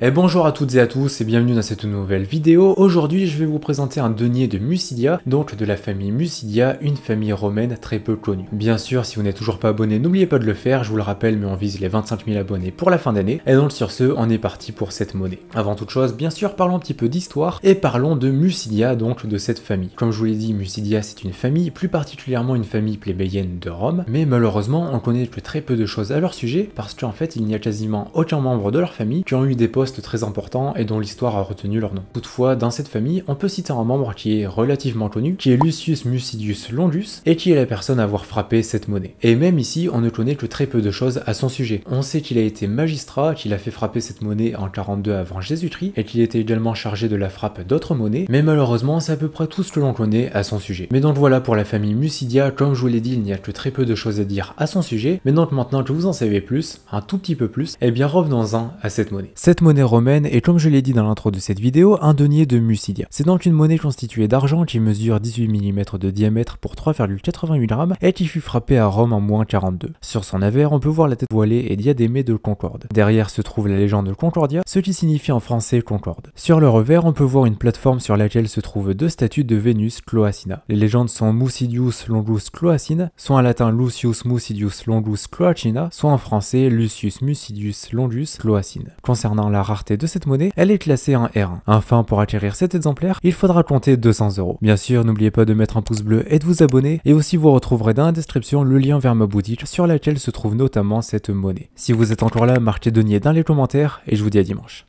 Et eh, bonjour à toutes et à tous et bienvenue dans cette nouvelle vidéo. Aujourd'hui je vais vous présenter un denier de Musidia, donc de la famille Musidia, une famille romaine très peu connue. Bien sûr si vous n'êtes toujours pas abonné n'oubliez pas de le faire, je vous le rappelle mais on vise les 25 000 abonnés pour la fin d'année et donc sur ce on est parti pour cette monnaie. Avant toute chose bien sûr parlons un petit peu d'histoire et parlons de Musidia, donc de cette famille. Comme je vous l'ai dit Musidia, c'est une famille, plus particulièrement une famille plébéienne de Rome, mais malheureusement on connaît que très peu de choses à leur sujet parce qu'en fait il n'y a quasiment aucun membre de leur famille qui ont eu des postes très important et dont l'histoire a retenu leur nom. Toutefois, dans cette famille, on peut citer un membre qui est relativement connu, qui est Lucius Musidius Longus, et qui est la personne à avoir frappé cette monnaie. Et même ici, on ne connaît que très peu de choses à son sujet. On sait qu'il a été magistrat, qu'il a fait frapper cette monnaie en 42 avant Jésus-Christ, et qu'il était également chargé de la frappe d'autres monnaies, mais malheureusement, c'est à peu près tout ce que l'on connaît à son sujet. Mais donc voilà pour la famille Musidia comme je vous l'ai dit, il n'y a que très peu de choses à dire à son sujet, mais donc maintenant que vous en savez plus, un tout petit peu plus, et eh bien revenons-en à cette monnaie. Cette monnaie romaine et comme je l'ai dit dans l'intro de cette vidéo, un denier de Musidia. C'est donc une monnaie constituée d'argent qui mesure 18 mm de diamètre pour 3,88 grammes et qui fut frappée à Rome en moins 42. Sur son avers, on peut voir la tête voilée et diadémée de Concorde. Derrière se trouve la légende Concordia, ce qui signifie en français Concorde. Sur le revers, on peut voir une plateforme sur laquelle se trouvent deux statues de Vénus Cloacina. Les légendes sont Musidius Longus Cloacina, soit en latin Lucius Musidius Longus Cloacina, soit en français Lucius Musidius Longus Cloacina. Concernant la rareté de cette monnaie, elle est classée en R1. Enfin, pour acquérir cet exemplaire, il faudra compter 200 euros. Bien sûr, n'oubliez pas de mettre un pouce bleu et de vous abonner, et aussi vous retrouverez dans la description le lien vers ma boutique sur laquelle se trouve notamment cette monnaie. Si vous êtes encore là, marquez denier dans les commentaires, et je vous dis à dimanche.